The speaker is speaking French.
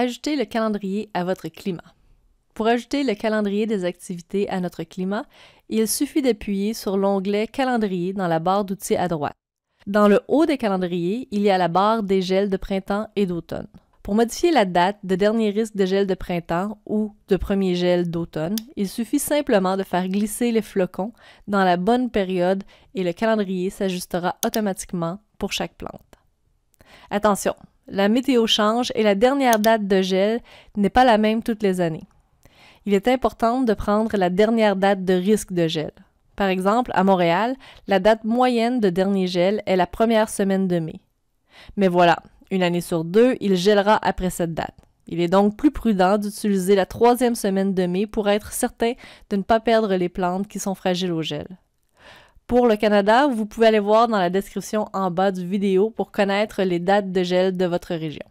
Ajouter le calendrier à votre climat. Pour ajouter le calendrier des activités à notre climat, il suffit d'appuyer sur l'onglet Calendrier dans la barre d'outils à droite. Dans le haut des calendriers, il y a la barre des gels de printemps et d'automne. Pour modifier la date de dernier risque de gel de printemps ou de premier gel d'automne, il suffit simplement de faire glisser les flocons dans la bonne période et le calendrier s'ajustera automatiquement pour chaque plante. Attention, la météo change et la dernière date de gel n'est pas la même toutes les années. Il est important de prendre la dernière date de risque de gel. Par exemple, à Montréal, la date moyenne de dernier gel est la première semaine de mai. Mais voilà, une année sur deux, il gèlera après cette date. Il est donc plus prudent d'utiliser la troisième semaine de mai pour être certain de ne pas perdre les plantes qui sont fragiles au gel. Pour le Canada, vous pouvez aller voir dans la description en bas du vidéo pour connaître les dates de gel de votre région.